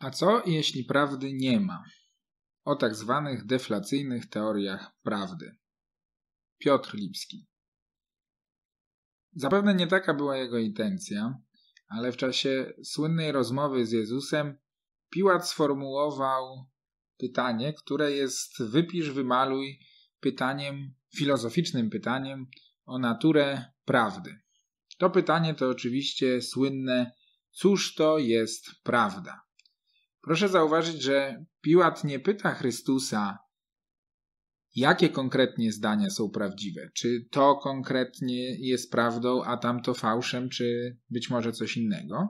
A co jeśli prawdy nie ma? O tak zwanych deflacyjnych teoriach prawdy. Piotr Lipski. Zapewne nie taka była jego intencja, ale w czasie słynnej rozmowy z Jezusem Piłat sformułował pytanie, które jest wypisz, wymaluj pytaniem, filozoficznym pytaniem o naturę prawdy. To pytanie to oczywiście słynne, cóż to jest prawda? Proszę zauważyć, że Piłat nie pyta Chrystusa, jakie konkretnie zdania są prawdziwe, czy to konkretnie jest prawdą, a tamto fałszem, czy być może coś innego,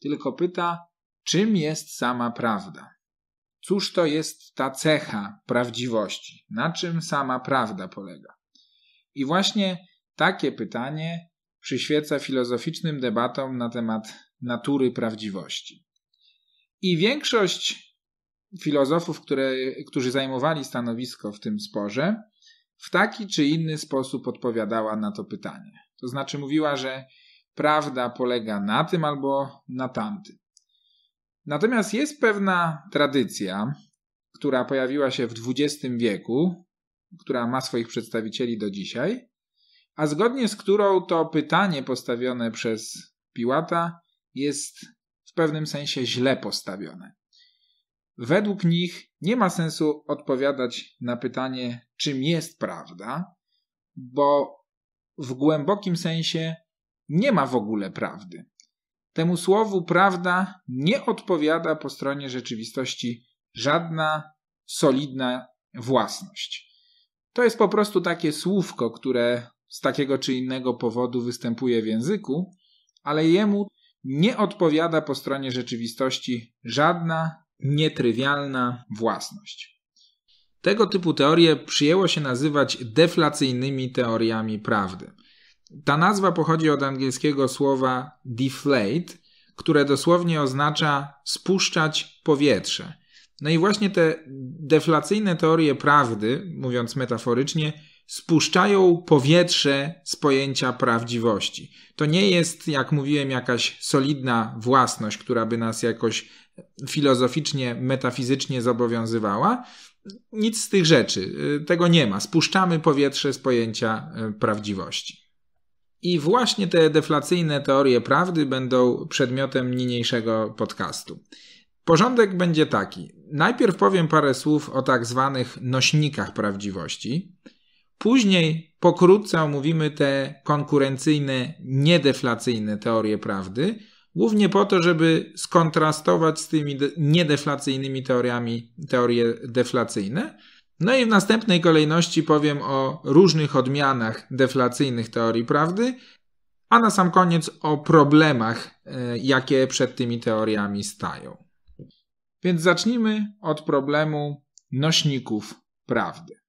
tylko pyta, czym jest sama prawda. Cóż to jest ta cecha prawdziwości? Na czym sama prawda polega? I właśnie takie pytanie przyświeca filozoficznym debatom na temat natury prawdziwości. I większość filozofów, które, którzy zajmowali stanowisko w tym sporze, w taki czy inny sposób odpowiadała na to pytanie. To znaczy mówiła, że prawda polega na tym albo na tamtym. Natomiast jest pewna tradycja, która pojawiła się w XX wieku, która ma swoich przedstawicieli do dzisiaj, a zgodnie z którą to pytanie postawione przez Piłata jest w pewnym sensie źle postawione. Według nich nie ma sensu odpowiadać na pytanie, czym jest prawda, bo w głębokim sensie nie ma w ogóle prawdy. Temu słowu prawda nie odpowiada po stronie rzeczywistości żadna solidna własność. To jest po prostu takie słówko, które z takiego czy innego powodu występuje w języku, ale jemu nie odpowiada po stronie rzeczywistości żadna nietrywialna własność. Tego typu teorie przyjęło się nazywać deflacyjnymi teoriami prawdy. Ta nazwa pochodzi od angielskiego słowa deflate, które dosłownie oznacza spuszczać powietrze. No i właśnie te deflacyjne teorie prawdy, mówiąc metaforycznie, spuszczają powietrze z pojęcia prawdziwości. To nie jest, jak mówiłem, jakaś solidna własność, która by nas jakoś filozoficznie, metafizycznie zobowiązywała. Nic z tych rzeczy, y, tego nie ma. Spuszczamy powietrze z pojęcia y, prawdziwości. I właśnie te deflacyjne teorie prawdy będą przedmiotem niniejszego podcastu. Porządek będzie taki. Najpierw powiem parę słów o tak zwanych nośnikach prawdziwości. Później pokrótce omówimy te konkurencyjne, niedeflacyjne teorie prawdy, głównie po to, żeby skontrastować z tymi niedeflacyjnymi teoriami teorie deflacyjne. No i w następnej kolejności powiem o różnych odmianach deflacyjnych teorii prawdy, a na sam koniec o problemach, e, jakie przed tymi teoriami stają. Więc zacznijmy od problemu nośników prawdy.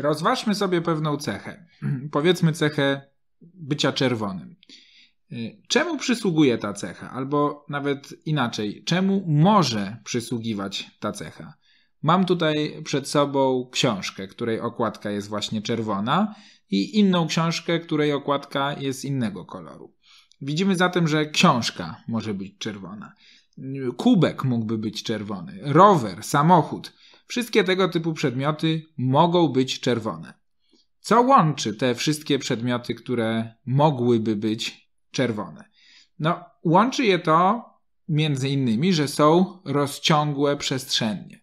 Rozważmy sobie pewną cechę. Powiedzmy cechę bycia czerwonym. Czemu przysługuje ta cecha? Albo nawet inaczej, czemu może przysługiwać ta cecha? Mam tutaj przed sobą książkę, której okładka jest właśnie czerwona, i inną książkę, której okładka jest innego koloru. Widzimy zatem, że książka może być czerwona, kubek mógłby być czerwony, rower, samochód. Wszystkie tego typu przedmioty mogą być czerwone. Co łączy te wszystkie przedmioty, które mogłyby być czerwone? No, łączy je to między innymi, że są rozciągłe przestrzennie.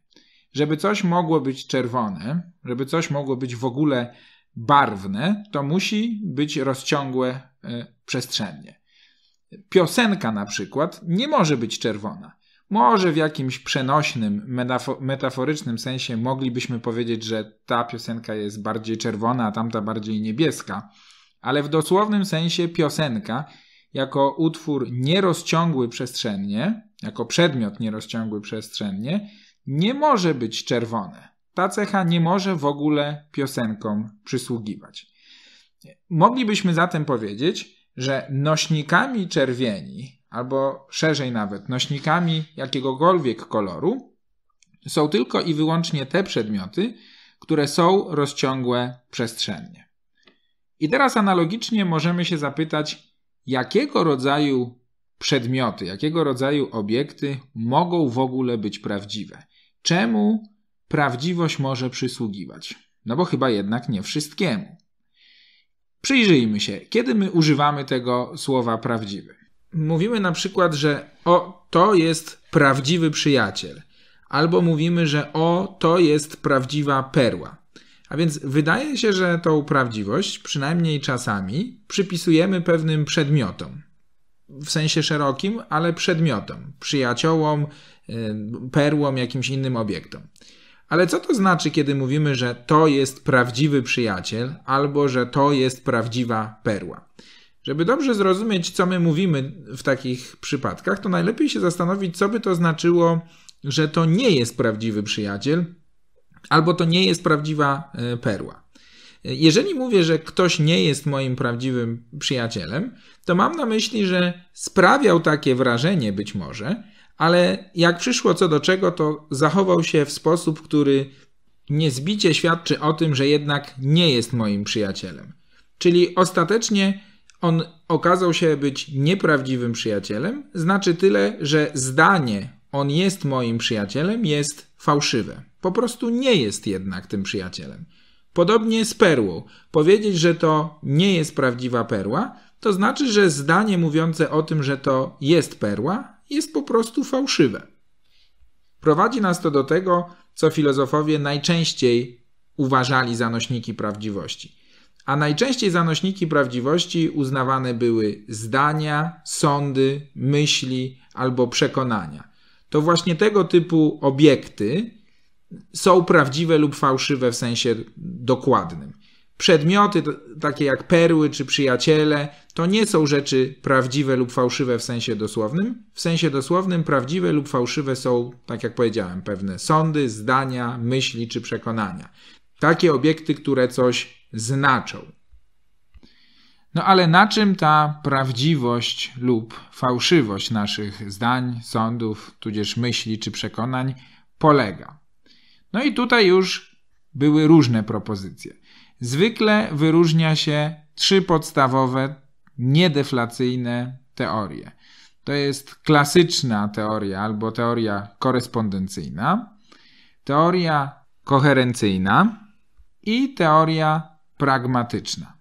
Żeby coś mogło być czerwone, żeby coś mogło być w ogóle barwne, to musi być rozciągłe y, przestrzennie. Piosenka na przykład nie może być czerwona, może w jakimś przenośnym, metaforycznym sensie moglibyśmy powiedzieć, że ta piosenka jest bardziej czerwona, a tamta bardziej niebieska, ale w dosłownym sensie piosenka jako utwór nierozciągły przestrzennie, jako przedmiot nierozciągły przestrzennie, nie może być czerwone. Ta cecha nie może w ogóle piosenkom przysługiwać. Moglibyśmy zatem powiedzieć, że nośnikami czerwieni, albo szerzej nawet nośnikami jakiegokolwiek koloru, są tylko i wyłącznie te przedmioty, które są rozciągłe przestrzennie. I teraz analogicznie możemy się zapytać, jakiego rodzaju przedmioty, jakiego rodzaju obiekty mogą w ogóle być prawdziwe? Czemu prawdziwość może przysługiwać? No bo chyba jednak nie wszystkiemu. Przyjrzyjmy się, kiedy my używamy tego słowa prawdziwy mówimy na przykład, że o, to jest prawdziwy przyjaciel, albo mówimy, że o, to jest prawdziwa perła. A więc wydaje się, że tą prawdziwość, przynajmniej czasami, przypisujemy pewnym przedmiotom. W sensie szerokim, ale przedmiotom, przyjaciołom, y, perłom, jakimś innym obiektom. Ale co to znaczy, kiedy mówimy, że to jest prawdziwy przyjaciel, albo że to jest prawdziwa perła? Żeby dobrze zrozumieć, co my mówimy w takich przypadkach, to najlepiej się zastanowić, co by to znaczyło, że to nie jest prawdziwy przyjaciel, albo to nie jest prawdziwa e, perła. Jeżeli mówię, że ktoś nie jest moim prawdziwym przyjacielem, to mam na myśli, że sprawiał takie wrażenie być może, ale jak przyszło co do czego, to zachował się w sposób, który niezbicie świadczy o tym, że jednak nie jest moim przyjacielem. Czyli ostatecznie on okazał się być nieprawdziwym przyjacielem, znaczy tyle, że zdanie on jest moim przyjacielem jest fałszywe. Po prostu nie jest jednak tym przyjacielem. Podobnie z perłą. Powiedzieć, że to nie jest prawdziwa perła, to znaczy, że zdanie mówiące o tym, że to jest perła, jest po prostu fałszywe. Prowadzi nas to do tego, co filozofowie najczęściej uważali za nośniki prawdziwości a najczęściej za nośniki prawdziwości uznawane były zdania, sądy, myśli albo przekonania. To właśnie tego typu obiekty są prawdziwe lub fałszywe w sensie dokładnym. Przedmioty takie jak perły czy przyjaciele to nie są rzeczy prawdziwe lub fałszywe w sensie dosłownym. W sensie dosłownym prawdziwe lub fałszywe są, tak jak powiedziałem, pewne sądy, zdania, myśli czy przekonania. Takie obiekty, które coś znaczą. No ale na czym ta prawdziwość lub fałszywość naszych zdań, sądów, tudzież myśli czy przekonań polega? No i tutaj już były różne propozycje. Zwykle wyróżnia się trzy podstawowe, niedeflacyjne teorie. To jest klasyczna teoria albo teoria korespondencyjna, teoria koherencyjna i teoria pragmatyczna.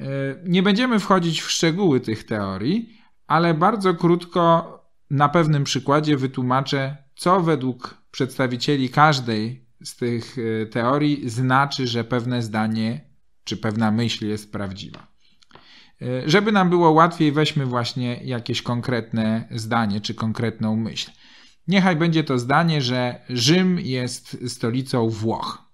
E, nie będziemy wchodzić w szczegóły tych teorii, ale bardzo krótko na pewnym przykładzie wytłumaczę, co według przedstawicieli każdej z tych e, teorii znaczy, że pewne zdanie czy pewna myśl jest prawdziwa. E, żeby nam było łatwiej, weźmy właśnie jakieś konkretne zdanie czy konkretną myśl. Niechaj będzie to zdanie, że Rzym jest stolicą Włoch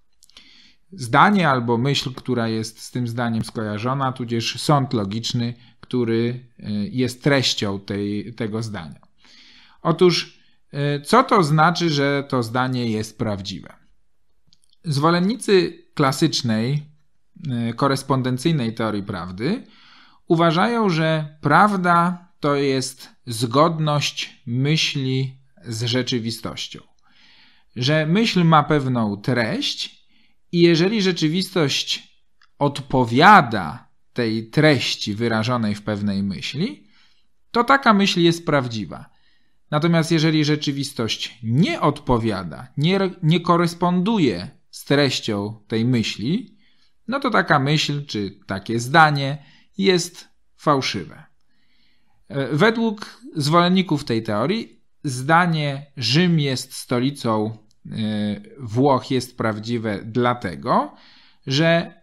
zdanie albo myśl, która jest z tym zdaniem skojarzona, tudzież sąd logiczny, który e, jest treścią tej, tego zdania. Otóż, e, co to znaczy, że to zdanie jest prawdziwe? Zwolennicy klasycznej, e, korespondencyjnej teorii prawdy uważają, że prawda to jest zgodność myśli z rzeczywistością. Że myśl ma pewną treść i jeżeli rzeczywistość odpowiada tej treści wyrażonej w pewnej myśli, to taka myśl jest prawdziwa. Natomiast jeżeli rzeczywistość nie odpowiada, nie, nie koresponduje z treścią tej myśli, no to taka myśl czy takie zdanie jest fałszywe. E, według zwolenników tej teorii, zdanie Rzym jest stolicą Y, Włoch jest prawdziwe dlatego, że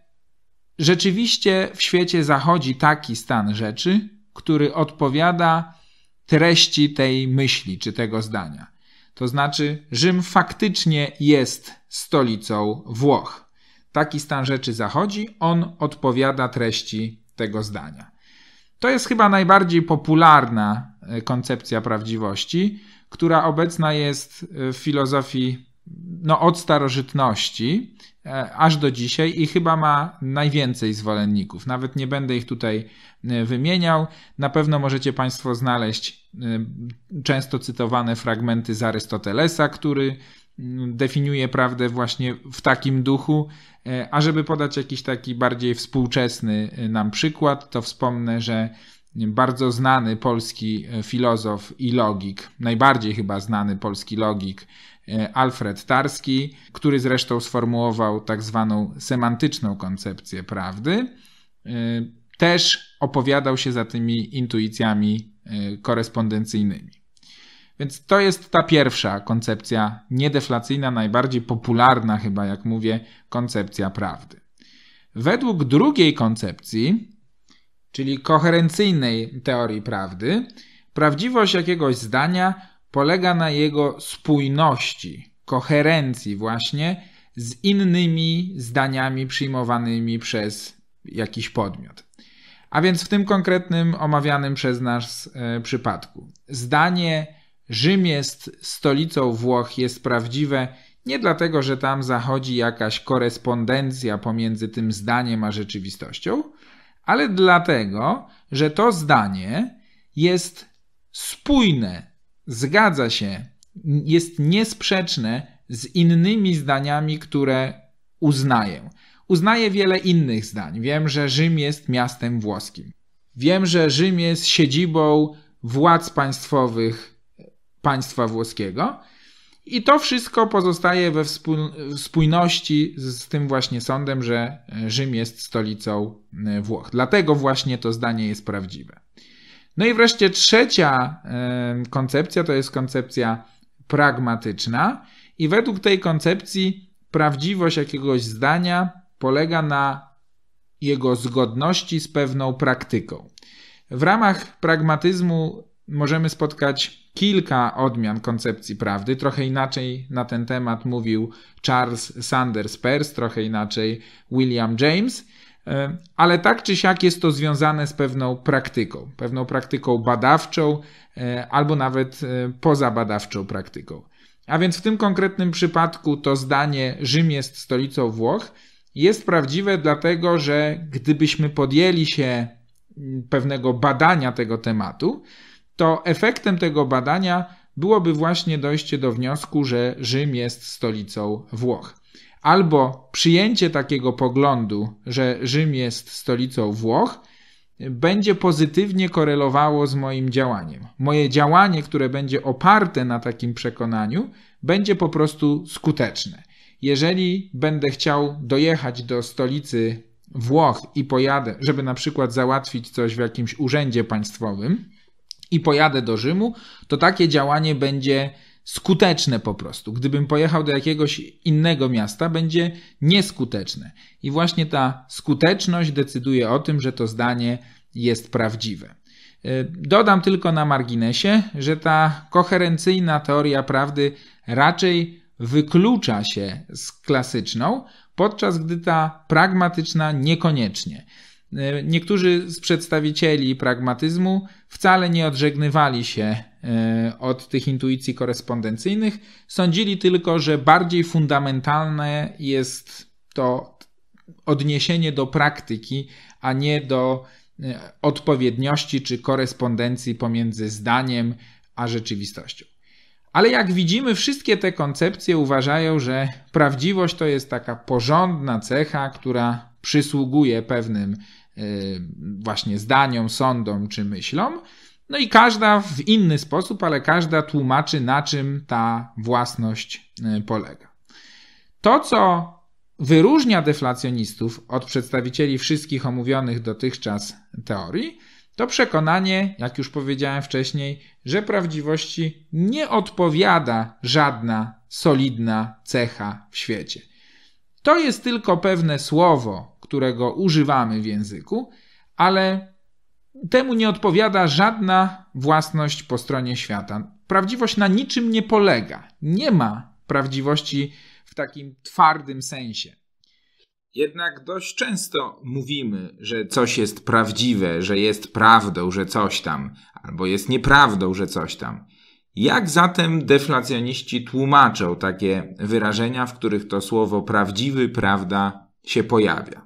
rzeczywiście w świecie zachodzi taki stan rzeczy, który odpowiada treści tej myśli czy tego zdania. To znaczy, Rzym faktycznie jest stolicą Włoch. Taki stan rzeczy zachodzi, on odpowiada treści tego zdania. To jest chyba najbardziej popularna e, koncepcja prawdziwości, która obecna jest w filozofii no, od starożytności e, aż do dzisiaj i chyba ma najwięcej zwolenników. Nawet nie będę ich tutaj e, wymieniał. Na pewno możecie Państwo znaleźć e, często cytowane fragmenty z Arystotelesa, który mm, definiuje prawdę właśnie w takim duchu. A żeby podać jakiś taki bardziej współczesny nam przykład, to wspomnę, że bardzo znany polski filozof i logik, najbardziej chyba znany polski logik E, Alfred Tarski, który zresztą sformułował tak zwaną semantyczną koncepcję prawdy, e, też opowiadał się za tymi intuicjami e, korespondencyjnymi. Więc to jest ta pierwsza koncepcja niedeflacyjna, najbardziej popularna chyba, jak mówię, koncepcja prawdy. Według drugiej koncepcji, czyli koherencyjnej teorii prawdy, prawdziwość jakiegoś zdania polega na jego spójności, koherencji właśnie z innymi zdaniami przyjmowanymi przez jakiś podmiot. A więc w tym konkretnym omawianym przez nas e, przypadku. Zdanie Rzym jest stolicą Włoch jest prawdziwe nie dlatego, że tam zachodzi jakaś korespondencja pomiędzy tym zdaniem a rzeczywistością, ale dlatego, że to zdanie jest spójne zgadza się, jest niesprzeczne z innymi zdaniami, które uznaję. Uznaję wiele innych zdań. Wiem, że Rzym jest miastem włoskim. Wiem, że Rzym jest siedzibą władz państwowych państwa włoskiego. I to wszystko pozostaje we spójności z tym właśnie sądem, że e, Rzym jest stolicą e, Włoch. Dlatego właśnie to zdanie jest prawdziwe. No i wreszcie trzecia koncepcja to jest koncepcja pragmatyczna, i według tej koncepcji prawdziwość jakiegoś zdania polega na jego zgodności z pewną praktyką. W ramach pragmatyzmu możemy spotkać kilka odmian koncepcji prawdy. Trochę inaczej na ten temat mówił Charles Sanders Peirce, trochę inaczej William James. E, ale tak czy siak jest to związane z pewną praktyką, pewną praktyką badawczą e, albo nawet e, pozabadawczą praktyką. A więc w tym konkretnym przypadku to zdanie Rzym jest stolicą Włoch jest prawdziwe, dlatego że gdybyśmy podjęli się mm, pewnego badania tego tematu, to efektem tego badania byłoby właśnie dojście do wniosku, że Rzym jest stolicą Włoch albo przyjęcie takiego poglądu, że Rzym jest stolicą Włoch, będzie pozytywnie korelowało z moim działaniem. Moje działanie, które będzie oparte na takim przekonaniu, będzie po prostu skuteczne. Jeżeli będę chciał dojechać do stolicy Włoch i pojadę, żeby na przykład załatwić coś w jakimś urzędzie państwowym i pojadę do Rzymu, to takie działanie będzie skuteczne po prostu. Gdybym pojechał do jakiegoś innego miasta, będzie nieskuteczne. I właśnie ta skuteczność decyduje o tym, że to zdanie jest prawdziwe. Y, dodam tylko na marginesie, że ta koherencyjna teoria prawdy raczej wyklucza się z klasyczną, podczas gdy ta pragmatyczna niekoniecznie. Y, niektórzy z przedstawicieli pragmatyzmu wcale nie odżegnywali się E, od tych intuicji korespondencyjnych. Sądzili tylko, że bardziej fundamentalne jest to odniesienie do praktyki, a nie do e, odpowiedniości czy korespondencji pomiędzy zdaniem a rzeczywistością. Ale jak widzimy, wszystkie te koncepcje uważają, że prawdziwość to jest taka porządna cecha, która przysługuje pewnym e, właśnie zdaniom, sądom czy myślom, no i każda w inny sposób, ale każda tłumaczy, na czym ta własność y, polega. To, co wyróżnia deflacjonistów od przedstawicieli wszystkich omówionych dotychczas teorii, to przekonanie, jak już powiedziałem wcześniej, że prawdziwości nie odpowiada żadna solidna cecha w świecie. To jest tylko pewne słowo, którego używamy w języku, ale Temu nie odpowiada żadna własność po stronie świata. Prawdziwość na niczym nie polega. Nie ma prawdziwości w takim twardym sensie. Jednak dość często mówimy, że coś jest prawdziwe, że jest prawdą, że coś tam, albo jest nieprawdą, że coś tam. Jak zatem deflacjoniści tłumaczą takie wyrażenia, w których to słowo prawdziwy, prawda się pojawia?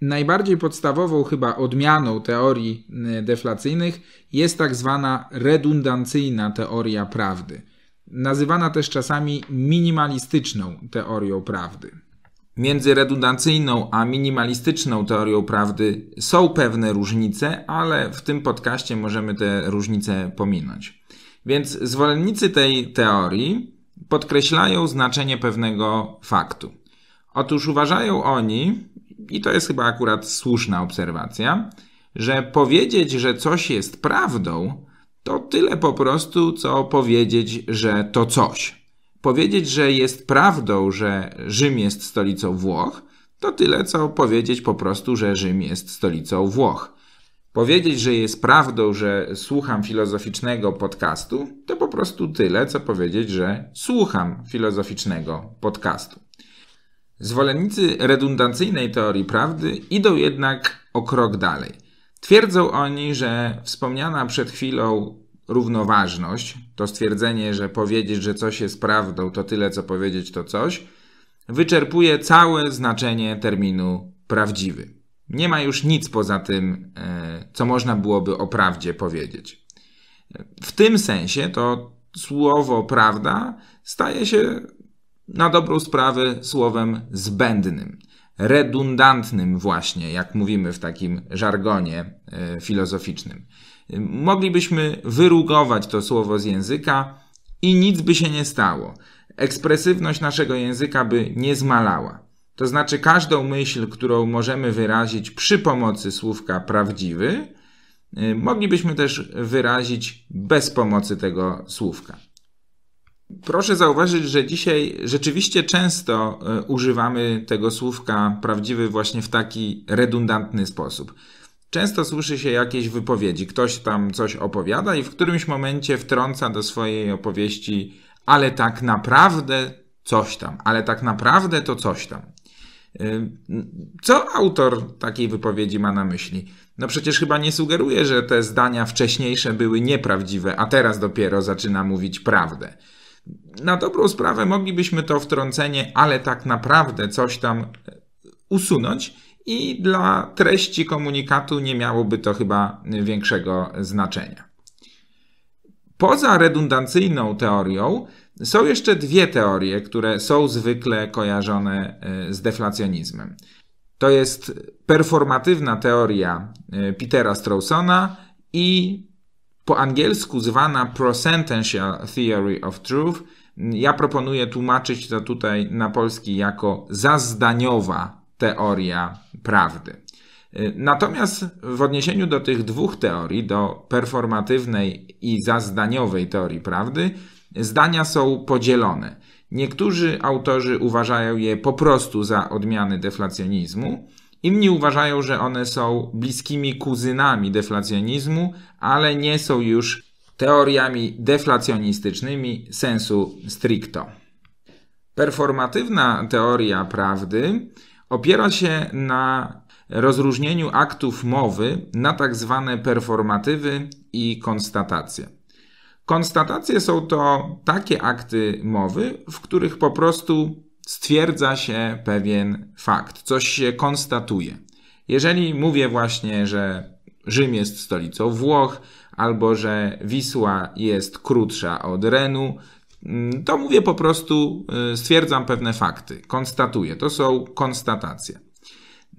Najbardziej podstawową chyba odmianą teorii y, deflacyjnych jest tak zwana redundancyjna teoria prawdy, nazywana też czasami minimalistyczną teorią prawdy. Między redundancyjną a minimalistyczną teorią prawdy są pewne różnice, ale w tym podcaście możemy te różnice pominąć. Więc zwolennicy tej teorii podkreślają znaczenie pewnego faktu. Otóż uważają oni, i to jest chyba akurat słuszna obserwacja, że powiedzieć, że coś jest prawdą, to tyle po prostu, co powiedzieć, że to coś. Powiedzieć, że jest prawdą, że Rzym jest stolicą Włoch, to tyle, co powiedzieć po prostu, że Rzym jest stolicą Włoch. Powiedzieć, że jest prawdą, że słucham filozoficznego podcastu, to po prostu tyle, co powiedzieć, że słucham filozoficznego podcastu. Zwolennicy redundancyjnej teorii prawdy idą jednak o krok dalej. Twierdzą oni, że wspomniana przed chwilą równoważność, to stwierdzenie, że powiedzieć, że coś jest prawdą, to tyle co powiedzieć to coś, wyczerpuje całe znaczenie terminu prawdziwy. Nie ma już nic poza tym, e, co można byłoby o prawdzie powiedzieć. W tym sensie to słowo prawda staje się na dobrą sprawę słowem zbędnym, redundantnym właśnie, jak mówimy w takim żargonie e, filozoficznym. Moglibyśmy wyrugować to słowo z języka i nic by się nie stało. Ekspresywność naszego języka by nie zmalała. To znaczy, każdą myśl, którą możemy wyrazić przy pomocy słówka prawdziwy, e, moglibyśmy też wyrazić bez pomocy tego słówka. Proszę zauważyć, że dzisiaj rzeczywiście często e, używamy tego słówka prawdziwy właśnie w taki redundantny sposób. Często słyszy się jakieś wypowiedzi, ktoś tam coś opowiada i w którymś momencie wtrąca do swojej opowieści, ale tak naprawdę coś tam, ale tak naprawdę to coś tam. E, co autor takiej wypowiedzi ma na myśli? No przecież chyba nie sugeruje, że te zdania wcześniejsze były nieprawdziwe, a teraz dopiero zaczyna mówić prawdę. Na dobrą sprawę moglibyśmy to wtrącenie, ale tak naprawdę coś tam e, usunąć i dla treści komunikatu nie miałoby to chyba większego znaczenia. Poza redundancyjną teorią są jeszcze dwie teorie, które są zwykle kojarzone e, z deflacjonizmem. To jest performatywna teoria e, Petera Strawsona i po angielsku zwana prosentential theory of truth. Ja proponuję tłumaczyć to tutaj na polski jako zazdaniowa teoria prawdy. Natomiast w odniesieniu do tych dwóch teorii, do performatywnej i zazdaniowej teorii prawdy, zdania są podzielone. Niektórzy autorzy uważają je po prostu za odmiany deflacjonizmu, Inni uważają, że one są bliskimi kuzynami deflacjonizmu, ale nie są już teoriami deflacjonistycznymi sensu stricto. Performatywna teoria prawdy opiera się na rozróżnieniu aktów mowy na tak zwane performatywy i konstatacje. Konstatacje są to takie akty mowy, w których po prostu stwierdza się pewien fakt, coś się konstatuje. Jeżeli mówię właśnie, że Rzym jest stolicą Włoch, albo że Wisła jest krótsza od Renu, mm, to mówię po prostu, y, stwierdzam pewne fakty, konstatuję. To są konstatacje.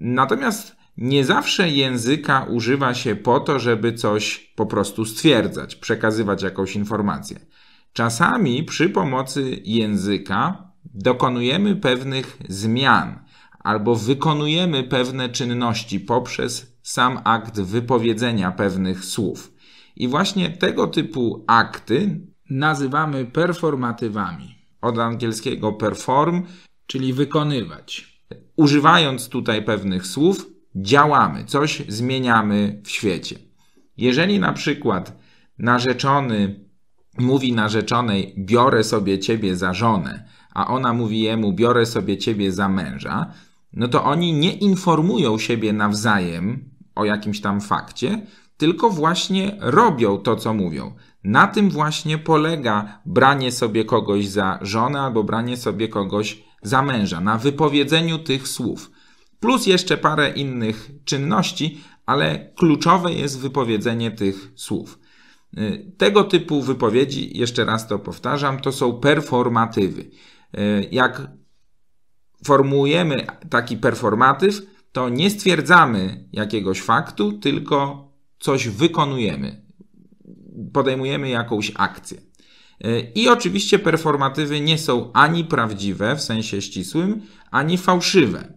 Natomiast nie zawsze języka używa się po to, żeby coś po prostu stwierdzać, przekazywać jakąś informację. Czasami przy pomocy języka dokonujemy pewnych zmian albo wykonujemy pewne czynności poprzez sam akt wypowiedzenia pewnych słów. I właśnie tego typu akty nazywamy performatywami. Od angielskiego perform, czyli wykonywać. Używając tutaj pewnych słów, działamy, coś zmieniamy w świecie. Jeżeli na przykład narzeczony mówi narzeczonej: Biorę sobie ciebie za żonę, a ona mówi jemu, biorę sobie ciebie za męża, no to oni nie informują siebie nawzajem o jakimś tam fakcie, tylko właśnie robią to, co mówią. Na tym właśnie polega branie sobie kogoś za żonę albo branie sobie kogoś za męża, na wypowiedzeniu tych słów. Plus jeszcze parę innych czynności, ale kluczowe jest wypowiedzenie tych słów. Y, tego typu wypowiedzi, jeszcze raz to powtarzam, to są performatywy. Y, jak formułujemy taki performatyw, to nie stwierdzamy jakiegoś faktu, tylko coś wykonujemy. Podejmujemy jakąś akcję. Y, I oczywiście performatywy nie są ani prawdziwe w sensie ścisłym, ani fałszywe.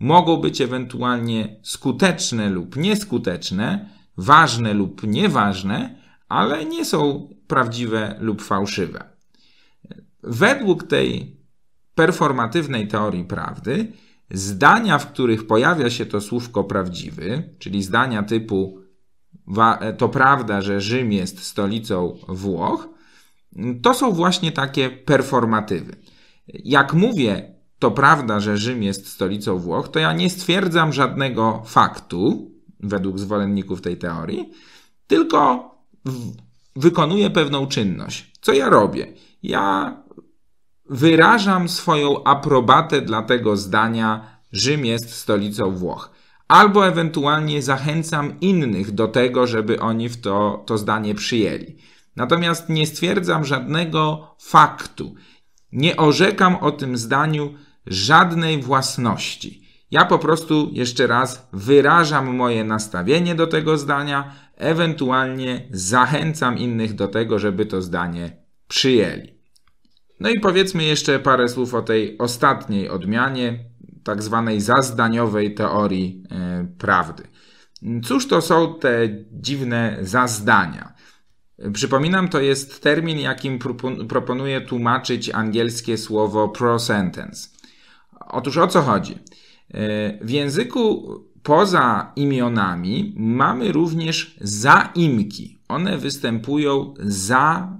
Mogą być ewentualnie skuteczne lub nieskuteczne, ważne lub nieważne, ale nie są prawdziwe lub fałszywe. Według tej performatywnej teorii prawdy zdania, w których pojawia się to słówko prawdziwy, czyli zdania typu to prawda, że Rzym jest stolicą Włoch, to są właśnie takie performatywy. Jak mówię, to prawda, że Rzym jest stolicą Włoch, to ja nie stwierdzam żadnego faktu według zwolenników tej teorii, tylko wykonuję pewną czynność. Co ja robię? Ja wyrażam swoją aprobatę dla tego zdania, Rzym jest stolicą Włoch. Albo ewentualnie zachęcam innych do tego, żeby oni w to, to zdanie przyjęli. Natomiast nie stwierdzam żadnego faktu. Nie orzekam o tym zdaniu żadnej własności. Ja po prostu jeszcze raz wyrażam moje nastawienie do tego zdania, ewentualnie zachęcam innych do tego, żeby to zdanie przyjęli. No i powiedzmy jeszcze parę słów o tej ostatniej odmianie, tak zwanej zazdaniowej teorii e, prawdy. Cóż to są te dziwne zazdania? Przypominam, to jest termin, jakim proponuję tłumaczyć angielskie słowo pro-sentence. Otóż o co chodzi? E, w języku poza imionami mamy również zaimki. One występują za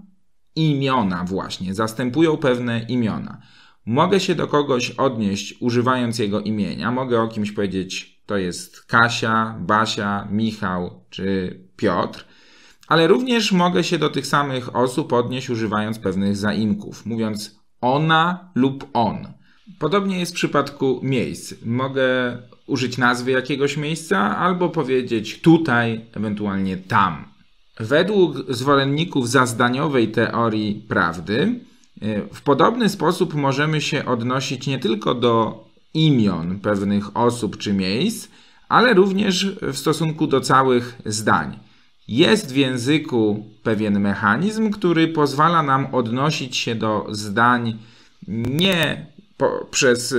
imiona właśnie, zastępują pewne imiona. Mogę się do kogoś odnieść używając jego imienia, mogę o kimś powiedzieć, to jest Kasia, Basia, Michał czy Piotr, ale również mogę się do tych samych osób odnieść używając pewnych zaimków, mówiąc ona lub on. Podobnie jest w przypadku miejsc. Mogę użyć nazwy jakiegoś miejsca albo powiedzieć tutaj, ewentualnie tam. Według zwolenników zazdaniowej teorii prawdy, e, w podobny sposób możemy się odnosić nie tylko do imion pewnych osób czy miejsc, ale również w stosunku do całych zdań. Jest w języku pewien mechanizm, który pozwala nam odnosić się do zdań nie po, przez e,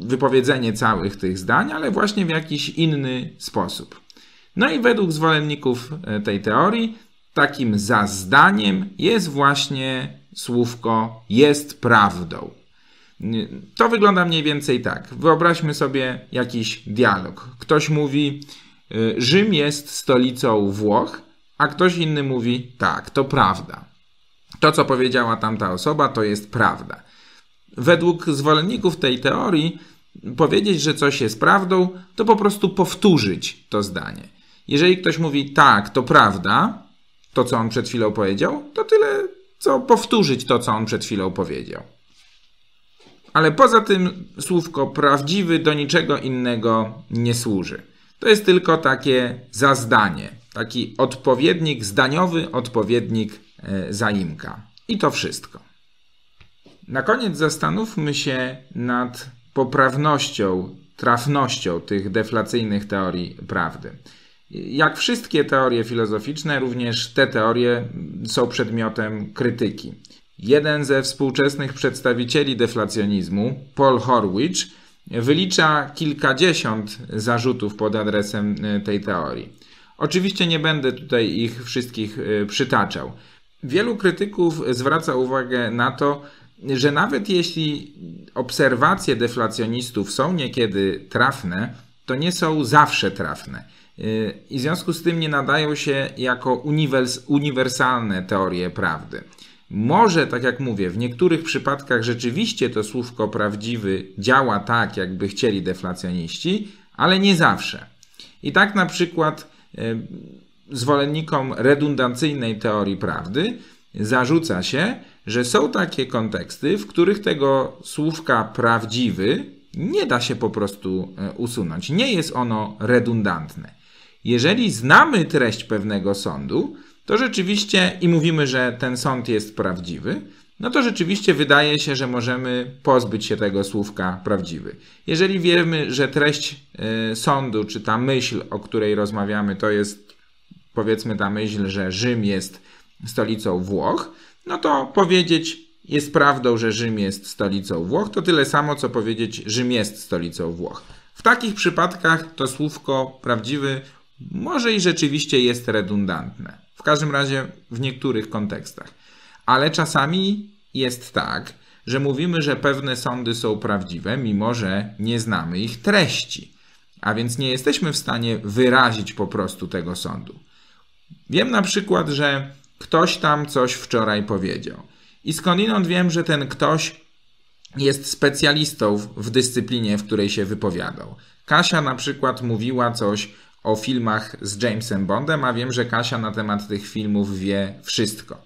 wypowiedzenie całych tych zdań, ale właśnie w jakiś inny sposób. No i według zwolenników e, tej teorii, takim zazdaniem jest właśnie słówko jest prawdą. To wygląda mniej więcej tak. Wyobraźmy sobie jakiś dialog. Ktoś mówi, e, Rzym jest stolicą Włoch, a ktoś inny mówi, tak, to prawda. To, co powiedziała tamta osoba, to jest prawda. Według zwolenników tej teorii, powiedzieć, że coś jest prawdą, to po prostu powtórzyć to zdanie. Jeżeli ktoś mówi tak, to prawda, to co on przed chwilą powiedział, to tyle, co powtórzyć to, co on przed chwilą powiedział. Ale poza tym słówko prawdziwy do niczego innego nie służy. To jest tylko takie zazdanie, taki odpowiednik zdaniowy, odpowiednik e, zaimka. I to wszystko. Na koniec zastanówmy się nad poprawnością, trafnością tych deflacyjnych teorii prawdy. Jak wszystkie teorie filozoficzne, również te teorie są przedmiotem krytyki. Jeden ze współczesnych przedstawicieli deflacjonizmu, Paul Horwich, wylicza kilkadziesiąt zarzutów pod adresem e, tej teorii. Oczywiście nie będę tutaj ich wszystkich e, przytaczał. Wielu krytyków zwraca uwagę na to, że nawet jeśli obserwacje deflacjonistów są niekiedy trafne, to nie są zawsze trafne i w związku z tym nie nadają się jako uniwers uniwersalne teorie prawdy. Może, tak jak mówię, w niektórych przypadkach rzeczywiście to słówko prawdziwy działa tak, jakby chcieli deflacjoniści, ale nie zawsze. I tak na przykład e, zwolennikom redundancyjnej teorii prawdy zarzuca się, że są takie konteksty, w których tego słówka prawdziwy nie da się po prostu e, usunąć. Nie jest ono redundantne. Jeżeli znamy treść pewnego sądu, to rzeczywiście i mówimy, że ten sąd jest prawdziwy, no to rzeczywiście wydaje się, że możemy pozbyć się tego słówka prawdziwy. Jeżeli wiemy, że treść y, sądu, czy ta myśl, o której rozmawiamy, to jest powiedzmy ta myśl, że Rzym jest stolicą Włoch, no to powiedzieć jest prawdą, że Rzym jest stolicą Włoch, to tyle samo, co powiedzieć Rzym jest stolicą Włoch. W takich przypadkach to słówko prawdziwy może i rzeczywiście jest redundantne. W każdym razie w niektórych kontekstach. Ale czasami jest tak, że mówimy, że pewne sądy są prawdziwe, mimo że nie znamy ich treści. A więc nie jesteśmy w stanie wyrazić po prostu tego sądu. Wiem na przykład, że ktoś tam coś wczoraj powiedział. I skądinąd wiem, że ten ktoś jest specjalistą w dyscyplinie, w której się wypowiadał. Kasia na przykład mówiła coś o filmach z Jamesem Bondem, a wiem, że Kasia na temat tych filmów wie wszystko.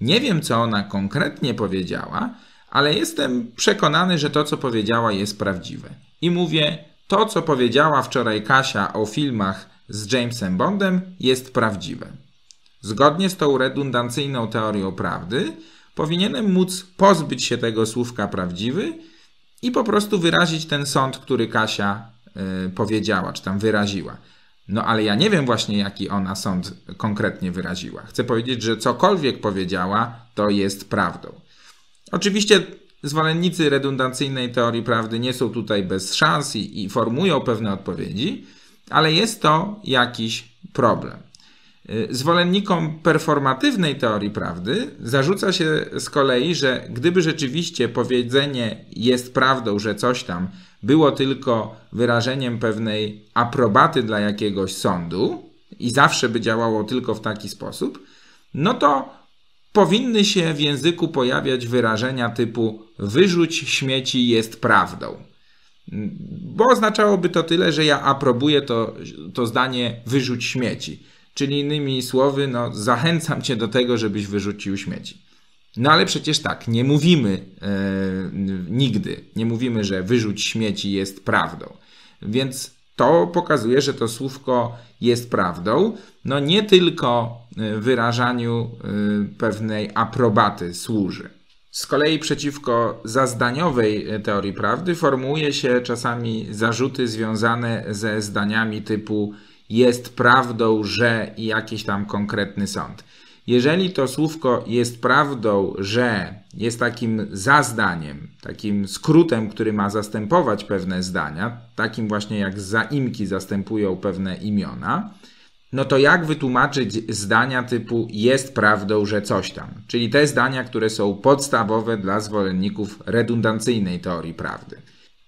Nie wiem, co ona konkretnie powiedziała, ale jestem przekonany, że to, co powiedziała, jest prawdziwe. I mówię, to, co powiedziała wczoraj Kasia o filmach z Jamesem Bondem, jest prawdziwe. Zgodnie z tą redundancyjną teorią prawdy, powinienem móc pozbyć się tego słówka prawdziwy i po prostu wyrazić ten sąd, który Kasia y, powiedziała, czy tam wyraziła. No ale ja nie wiem właśnie, jaki ona sąd konkretnie wyraziła. Chcę powiedzieć, że cokolwiek powiedziała, to jest prawdą. Oczywiście zwolennicy redundancyjnej teorii prawdy nie są tutaj bez szans i, i formują pewne odpowiedzi, ale jest to jakiś problem. Y, zwolennikom performatywnej teorii prawdy zarzuca się z kolei, że gdyby rzeczywiście powiedzenie jest prawdą, że coś tam było tylko wyrażeniem pewnej aprobaty dla jakiegoś sądu i zawsze by działało tylko w taki sposób, no to powinny się w języku pojawiać wyrażenia typu wyrzuć śmieci jest prawdą. Bo oznaczałoby to tyle, że ja aprobuję to, to zdanie wyrzuć śmieci. Czyli innymi słowy, no, zachęcam cię do tego, żebyś wyrzucił śmieci. No ale przecież tak, nie mówimy e, nigdy, nie mówimy, że wyrzuć śmieci jest prawdą. Więc to pokazuje, że to słówko jest prawdą, no nie tylko e, wyrażaniu e, pewnej aprobaty służy. Z kolei przeciwko zazdaniowej e, teorii prawdy formułuje się czasami zarzuty związane ze zdaniami typu jest prawdą, że i jakiś tam konkretny sąd. Jeżeli to słówko jest prawdą, że jest takim zazdaniem, takim skrótem, który ma zastępować pewne zdania, takim właśnie jak zaimki zastępują pewne imiona, no to jak wytłumaczyć zdania typu jest prawdą, że coś tam? Czyli te zdania, które są podstawowe dla zwolenników redundancyjnej teorii prawdy.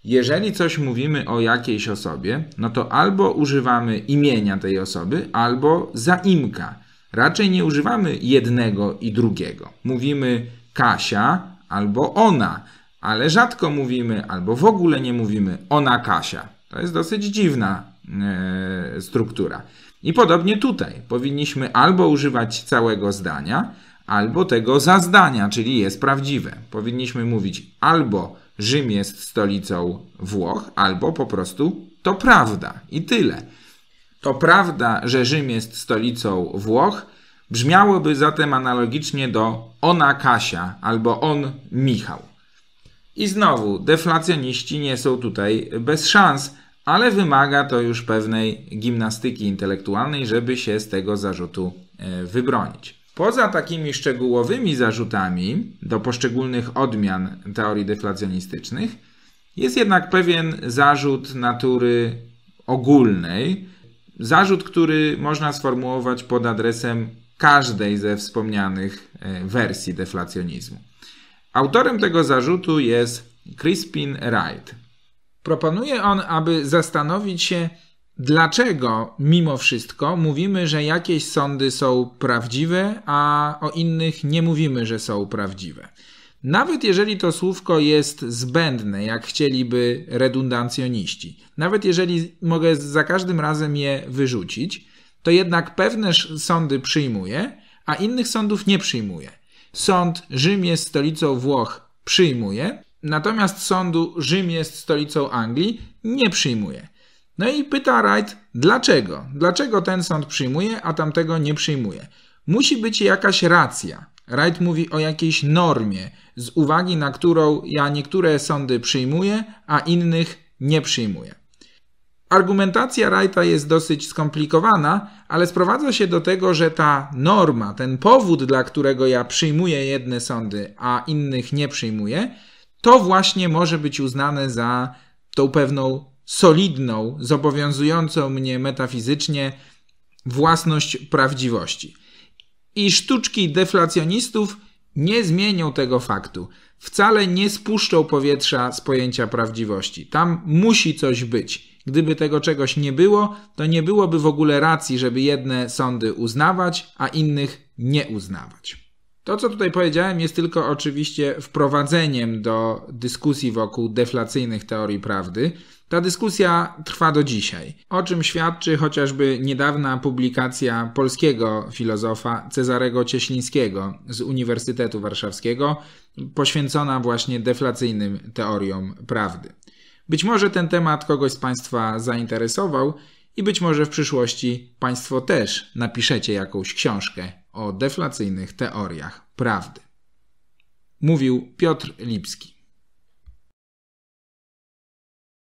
Jeżeli coś mówimy o jakiejś osobie, no to albo używamy imienia tej osoby, albo zaimka. Raczej nie używamy jednego i drugiego. Mówimy Kasia albo ona, ale rzadko mówimy albo w ogóle nie mówimy ona Kasia. To jest dosyć dziwna yy, struktura. I podobnie tutaj powinniśmy albo używać całego zdania, albo tego za zdania, czyli jest prawdziwe. Powinniśmy mówić albo Rzym jest stolicą Włoch, albo po prostu to prawda i tyle. To prawda, że Rzym jest stolicą Włoch, brzmiałoby zatem analogicznie do ona Kasia albo on Michał. I znowu, deflacjoniści nie są tutaj bez szans, ale wymaga to już pewnej gimnastyki intelektualnej, żeby się z tego zarzutu e, wybronić. Poza takimi szczegółowymi zarzutami do poszczególnych odmian teorii deflacjonistycznych, jest jednak pewien zarzut natury ogólnej, Zarzut, który można sformułować pod adresem każdej ze wspomnianych e, wersji deflacjonizmu. Autorem tego zarzutu jest Crispin Wright. Proponuje on, aby zastanowić się, dlaczego mimo wszystko mówimy, że jakieś sądy są prawdziwe, a o innych nie mówimy, że są prawdziwe. Nawet jeżeli to słówko jest zbędne, jak chcieliby redundancjoniści, nawet jeżeli mogę za każdym razem je wyrzucić, to jednak pewne sądy przyjmuję, a innych sądów nie przyjmuję. Sąd Rzym jest stolicą Włoch przyjmuje, natomiast sądu Rzym jest stolicą Anglii nie przyjmuje. No i pyta Wright, dlaczego? Dlaczego ten sąd przyjmuje, a tamtego nie przyjmuje? Musi być jakaś racja. Wright mówi o jakiejś normie, z uwagi na którą ja niektóre sądy przyjmuję, a innych nie przyjmuję. Argumentacja Wrighta jest dosyć skomplikowana, ale sprowadza się do tego, że ta norma, ten powód, dla którego ja przyjmuję jedne sądy, a innych nie przyjmuję, to właśnie może być uznane za tą pewną solidną, zobowiązującą mnie metafizycznie własność prawdziwości. I sztuczki deflacjonistów nie zmienią tego faktu. Wcale nie spuszczą powietrza z pojęcia prawdziwości. Tam musi coś być. Gdyby tego czegoś nie było, to nie byłoby w ogóle racji, żeby jedne sądy uznawać, a innych nie uznawać. To, co tutaj powiedziałem, jest tylko oczywiście wprowadzeniem do dyskusji wokół deflacyjnych teorii prawdy. Ta dyskusja trwa do dzisiaj, o czym świadczy chociażby niedawna publikacja polskiego filozofa Cezarego Cieślińskiego z Uniwersytetu Warszawskiego, poświęcona właśnie deflacyjnym teoriom prawdy. Być może ten temat kogoś z Państwa zainteresował i być może w przyszłości Państwo też napiszecie jakąś książkę o deflacyjnych teoriach prawdy. Mówił Piotr Lipski.